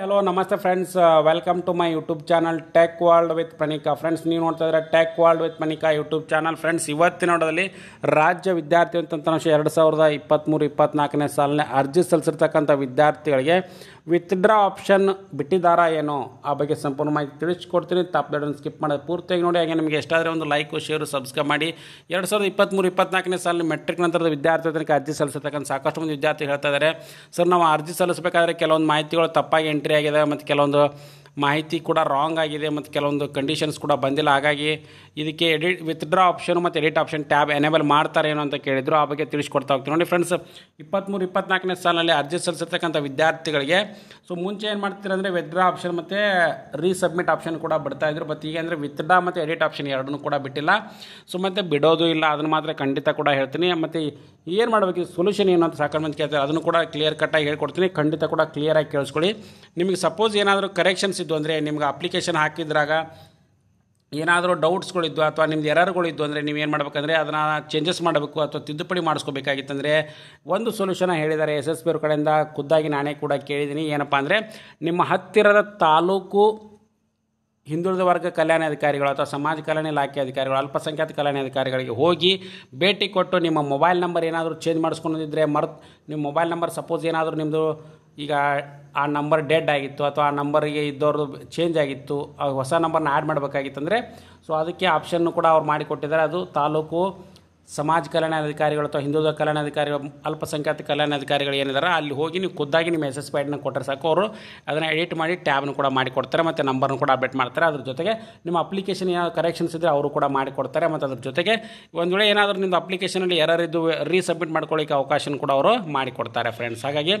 hello ನಮಸ್ತೆ friends welcome to my YouTube channel tech world with Pranika friends ನೀವು ನೋಡ್ತಾ ಇದ್ರೆ tech world with Pranika YouTube channel friends ಇವತ್ತಿನ ನೋಡೋದಲ್ಲಿ ರಾಜ್ಯ ವಿದ್ಯಾರ್ಥಿ ಅಂತಂತಾಂಶ ಎರಡು ಸಾವಿರದ ಇಪ್ಪತ್ತ್ಮೂರು ಇಪ್ಪತ್ತ್ನಾಲ್ಕನೇ ಸಾಲಿನ ಅರ್ಜಿ ಸಲ್ಲಿಸಿರ್ತಕ್ಕಂಥ ವಿದ್ಯಾರ್ಥಿಗಳಿಗೆ ವಿತ್ಡ್ರಾ ಆಪ್ಷನ್ ಬಿಟ್ಟಿದ್ದಾರಾ ಏನೋ ಆ ಬಗ್ಗೆ ಸಂಪೂರ್ಣ ಮಾಹಿತಿ ತಿಳಿಸ್ಕೊಡ್ತೀನಿ ತಾಪ್ದೊಡನ್ನು ಸ್ಕಿಪ್ ಮಾಡೋದು ಪೂರ್ತಿಯಾಗಿ ನೋಡಿ ಹಾಗೆ ನಿಮಗೆ ಎಷ್ಟಾದರೆ ಒಂದು ಲೈಕು ಶೇರು ಸಬ್ಸ್ಕ್ರೈಬ್ ಮಾಡಿ ಎರಡು ಸಾವಿರದ ಇಪ್ಪತ್ತ್ಮೂರು ಇಪ್ಪತ್ತ್ನಾಲ್ಕನೇ ಸಾಲಿನ ಮೆಟ್ರಿಕ್ ನಂತರದ ವಿದ್ಯಾರ್ಥಿ ಅರ್ಜಿ ಸಲ್ಲಿಸತಕ್ಕಂಥ ಸಾಕಷ್ಟು ಮಂದಿ ವಿದ್ಯಾರ್ಥಿ ಹೇಳ್ತಾ ಇದ್ದಾರೆ ಸರ್ ನಾವು ಅರ್ಜಿ ಸಲ್ಲಿಸಬೇಕಾದ್ರೆ ಕೆಲವೊಂದು ಮಾಹಿತಿಗಳು ತಪ್ಪಾಗಿ ಎಂಟ್ರಿ ಆಗಿದೆ ಮತ್ತು ಕೆಲವೊಂದು ಮಾಹಿತಿ ಕೂಡ ರಾಂಗ್ ಆಗಿದೆ ಮತ್ತು ಕೆಲವೊಂದು ಕಂಡೀಷನ್ಸ್ ಕೂಡ ಬಂದಿಲ್ಲ ಹಾಗಾಗಿ ಇದಕ್ಕೆ ಎಡಿಟ್ ವಿತ್ಡ್ರಾ ಆಪ್ಷನ್ ಮತ್ತು ಎಡಿಟ್ ಆಪ್ಷನ್ ಟ್ಯಾಬ್ ಎನೇಬಲ್ ಮಾಡ್ತಾರೆ ಏನು ಅಂತ ಕೇಳಿದ್ರು ಆ ಬಗ್ಗೆ ತಿಳಿಸ್ಕೊಡ್ತಾ ಹೋಗ್ತೀವಿ ನೋಡಿ ಫ್ರೆಂಡ್ಸ್ ಇಪ್ಪತ್ತ್ಮೂರು ಇಪ್ಪತ್ನಾಲ್ಕನೇ ಸಾಲಿನಲ್ಲಿ ಅರ್ಜಿ ಸಲ್ಲಿಸಿರ್ತಕ್ಕಂಥ ವಿದ್ಯಾರ್ಥಿಗಳಿಗೆ ಸೊ ಮುಂಚೆ ಏನು ಮಾಡ್ತೀರ ಅಂದರೆ ವಿತ್ಡ್ರಾ ಆಪ್ಷನ್ ಮತ್ತು ರೀಸಬ್ಮಿಟ್ ಆಪ್ಷನ್ ಕೂಡ ಬಿಡ್ತಾಯಿದ್ರು ಬಟ್ ಈಗ ಅಂದರೆ ವಿತ್ಡ್ರಾ ಮತ್ತು ಎಡಿಟ್ ಆಪ್ಷನ್ ಎರಡನ್ನೂ ಕೂಡ ಬಿಟ್ಟಿಲ್ಲ ಸೊ ಮತ್ತು ಬಿಡೋದು ಇಲ್ಲ ಅದನ್ನು ಮಾತ್ರ ಖಂಡಿತ ಕೂಡ ಹೇಳ್ತೀನಿ ಮತ್ತು ಏನು ಮಾಡಬೇಕು ಸೊಲ್ಯೂಷನ್ ಏನು ಅಂತ ಸಾಕಷ್ಟು ಕೇಳ್ತಾರೆ ಅದನ್ನು ಕೂಡ ಕ್ಲಿಯರ್ ಕಟ್ಟಾಗಿ ಹೇಳ್ಕೊಡ್ತೀನಿ ಖಂಡಿತ ಕೂಡ ಕ್ಲಿಯರಾಗಿ ಕೇಳಿಸ್ಕೊಳ್ಳಿ ನಿಮಗೆ ಸಪೋಸ್ ಏನಾದರೂ ಕರೆಕ್ಷನ್ಸ್ ಇದ್ದು ಅಂದರೆ ನಿಮ್ಗೆ ಅಪ್ಲಿಕೇಶನ್ ಹಾಕಿದ್ರಾಗ ಏನಾದರೂ ಡೌಟ್ಸ್ಗಳಿದ್ದು ಅಥವಾ ನಿಮ್ಮದು ಎರರ್ಗಳಿದ್ದು ಅಂದರೆ ನೀವು ಏನು ಮಾಡಬೇಕಂದ್ರೆ ಅದನ್ನು ಚೇಂಜಸ್ ಮಾಡಬೇಕು ಅಥವಾ ತಿದ್ದುಪಡಿ ಮಾಡಿಸ್ಕೋಬೇಕಾಗಿತ್ತಂದರೆ ಒಂದು ಸೊಲ್ಯೂಷನ್ ಹೇಳಿದ್ದಾರೆ ಎಸ್ ಎಸ್ ಪಿ ಅವ್ರ ಕಡೆಯಿಂದ ಖುದ್ದಾಗಿ ನಾನೇ ಕೂಡ ಕೇಳಿದ್ದೀನಿ ಏನಪ್ಪ ಅಂದರೆ ನಿಮ್ಮ ಹತ್ತಿರದ ತಾಲೂಕು ಹಿಂದುಳಿದ ವರ್ಗ ಕಲ್ಯಾಣ ಅಧಿಕಾರಿಗಳು ಅಥವಾ ಸಮಾಜ ಕಲ್ಯಾಣ ಇಲಾಖೆ ಅಧಿಕಾರಿಗಳು ಅಲ್ಪಸಂಖ್ಯಾತ ಕಲ್ಯಾಣ ಅಧಿಕಾರಿಗಳಿಗೆ ಹೋಗಿ ಭೇಟಿ ಕೊಟ್ಟು ನಿಮ್ಮ ಮೊಬೈಲ್ ನಂಬರ್ ಏನಾದರೂ ಚೇಂಜ್ ಮಾಡಿಸ್ಕೊಂಡಿದ್ರೆ ಮರ್ತು ನಿಮ್ಮ ಮೊಬೈಲ್ ನಂಬರ್ ಸಪೋಸ್ ಏನಾದರೂ ನಿಮ್ಮದು ಈಗ ಆ ನಂಬರ್ ಡೆಡ್ ಆಗಿತ್ತು ಅಥವಾ ಆ ನಂಬರಿಗೆ ಇದ್ದವ್ರದ್ದು ಚೇಂಜ್ ಆಗಿತ್ತು ಹೊಸ ನಂಬರ್ನ ಆ್ಯಡ್ ಮಾಡಬೇಕಾಗಿತ್ತು ಸೊ ಅದಕ್ಕೆ ಆಪ್ಷನ್ನು ಕೂಡ ಅವ್ರು ಮಾಡಿಕೊಟ್ಟಿದ್ದಾರೆ ಅದು ತಾಲೂಕು ಸಮಾಜ ಅಧಿಕಾರಿಗಳು ಅಥವಾ ಕಲ್ಯಾಣ ಅಧಿಕಾರಿಗಳು ಅಲ್ಪಸಂಖ್ಯಾತ ಕಲ್ಯಾಣ ಅಧಿಕಾರಿಗಳು ಏನಿದ್ದಾರೆ ಅಲ್ಲಿ ಹೋಗಿ ನೀವು ಖುದ್ದಾಗಿ ನಿಮ್ಮ ಎಸ್ ಎಸ್ ಪ್ಯಾಡ್ನ ಕೊಟ್ಟರೆ ಸಾಕು ಅವರು ಅದನ್ನು ಎಡಿಟ್ ಮಾಡಿ ಟ್ಯಾಬ್ನ ಕೂಡ ಮಾಡಿಕೊಡ್ತಾರೆ ಮತ್ತು ನಂಬರ್ನ ಕೂಡ ಅಪ್ಡೇಟ್ ಮಾಡ್ತಾರೆ ಅದ್ರ ಜೊತೆಗೆ ನಿಮ್ಮ ಅಪ್ಲಿಕೇಶನ್ ಏನಾದರೂ ಕರೆಕ್ಷನ್ಸ್ ಇದ್ದರೆ ಅವರು ಕೂಡ ಮಾಡಿಕೊಡ್ತಾರೆ ಮತ್ತು ಅದ್ರ ಜೊತೆಗೆ ಒಂದು ವೇಳೆ ಏನಾದರೂ ನಿಮ್ಮದು ಅಪ್ಲಿಕೇಶನಲ್ಲಿ ಇದ್ದು ರೀಸಬ್ಮಿಟ್ ಮಾಡ್ಕೊಳ್ಳಿಕ್ಕೆ ಅವಕಾಶನ ಕೂಡ ಅವರು ಮಾಡಿಕೊಡ್ತಾರೆ ಫ್ರೆಂಡ್ಸ್ ಹಾಗಾಗಿ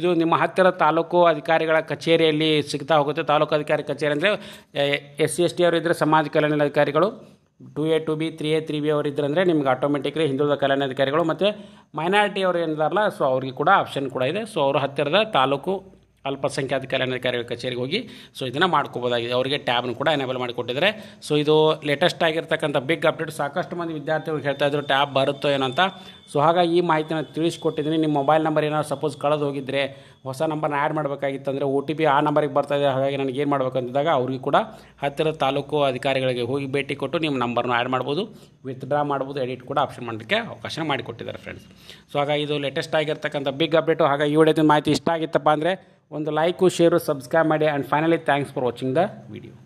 ಇದು ನಿಮ್ಮ ಹತ್ತಿರ ತಾಲೂಕು ಅಧಿಕಾರಿಗಳ ಕಚೇರಿಯಲ್ಲಿ ಸಿಗ್ತಾ ಹೋಗುತ್ತೆ ತಾಲೂಕು ಅಧಿಕಾರಿ ಕಚೇರಿ ಅಂದರೆ ಎಸ್ ಸಿ ಎಸ್ ಟಿ ಅವರು ಇದ್ದರೆ ಸಮಾಜ ಕಲ್ಯಾಣ ಅಧಿಕಾರಿಗಳು two A two B three A three B ಅವ್ರು ಅಂದರೆ ನಿಮ್ಗೆ ಆಟೋಮೆಟಿಕ್ಲಿ ಹಿಂದುಳಿದ ಕಲ್ಯಾಣಾಧಿಕಾರಿಗಳು ಮತ್ತು ಮೈನಾರಿಟಿ ಅವರು ಏನಿದಾರಲ್ಲ ಸೊ ಅವ್ರಿಗೆ ಕೂಡ ಆಪ್ಷನ್ ಕೂಡ ಇದೆ ಸೊ ಅವರು ಹತ್ತಿರದ ತಾಲೂಕು ಅಲ್ಪಸಂಖ್ಯಾತ ಕಲ್ಯಾಣಾಧಿಕಾರಿಗಳ ಕಚೇರಿಗೆ ಹೋಗಿ ಸೊ ಇದನ್ನು ಮಾಡ್ಕೋಬೋದಾಗಿದೆ ಅವರಿಗೆ ಟ್ಯಾಬ್ನ ಕೂಡ ಎನೇಬಲ್ ಮಾಡಿಕೊಟ್ಟಿದ್ದಾರೆ ಸೊ ಇದು ಲೇಟೆಸ್ಟ್ ಆಗಿರ್ತಕ್ಕಂಥ ಬಿಗ್ ಅಪ್ಡೇಟ್ ಸಾಕಷ್ಟು ಮಂದಿ ವಿದ್ಯಾರ್ಥಿಗಳು ಹೇಳ್ತಾ ಇದ್ರು ಟ್ಯಾಬ್ ಬರುತ್ತೋ ಏನೋ ಅಂತ ಸೊ ಹಾಗಾಗಿ ಈ ಮಾಹಿತಿನ ತಿಳಿಸ್ಕೊಟ್ಟಿದ್ದೀನಿ ನಿಮ್ಮ ಮೊಬೈಲ್ ನಂಬರ್ ಏನಾದ್ರು ಸಪೋಸ್ ಕಳೆದು ಹೋಗಿದ್ದರೆ ಹೊಸ ನಂಬರ್ನ ಆ್ಯಡ್ ಮಾಡಬೇಕಾಗಿತ್ತಂದರೆ ಓ ಟಿ ಪಿ ಆ ನಂಬರಿಗೆ ಬರ್ತಾಯಿದೆ ಹಾಗಾಗಿ ನನಗೆ ಏನು ಮಾಡಬೇಕಂತಿದ್ದಾಗ ಅವ್ರಿಗೆ ಕೂಡ ಹತ್ತಿರದ ತಾಲೂಕು ಅಧಿಕಾರಿಗಳಿಗೆ ಹೋಗಿ ಭೇಟಿ ಕೊಟ್ಟು ನಿಮ್ಮ ನಂಬರ್ನ ಆ್ಯಡ್ ಮಾಡ್ಬೋದು ವಿತ್ಡ್ರಾ ಮಾಡ್ಬೋದು ಎಡಿಟ್ ಕೂಡ ಆಪ್ಷನ್ ಮಾಡೋದಕ್ಕೆ ಅವಕಾಶ ಮಾಡಿಕೊಟ್ಟಿದ್ದಾರೆ ಫ್ರೆಂಡ್ಸ್ ಸೊ ಹಾಗಾಗಿ ಇದು ಲೇಟೆಸ್ಟ್ ಆಗಿರ್ತಕ್ಕಂಥ ಬಿಗ್ ಅಪ್ಡೇಟು ಹಾಗಾಗಿ ಈ ವಿಡಿಯೋದ ಮಾಹಿತಿ ಇಷ್ಟ ಆಗಿತ್ತಪ್ಪ ಅಂದರೆ ಒಂದು ಲೈಕು ಶೇರು ಸಬ್ಸ್ಕ್ರೈಬ್ ಮಾಡಿ and finally thanks for watching the video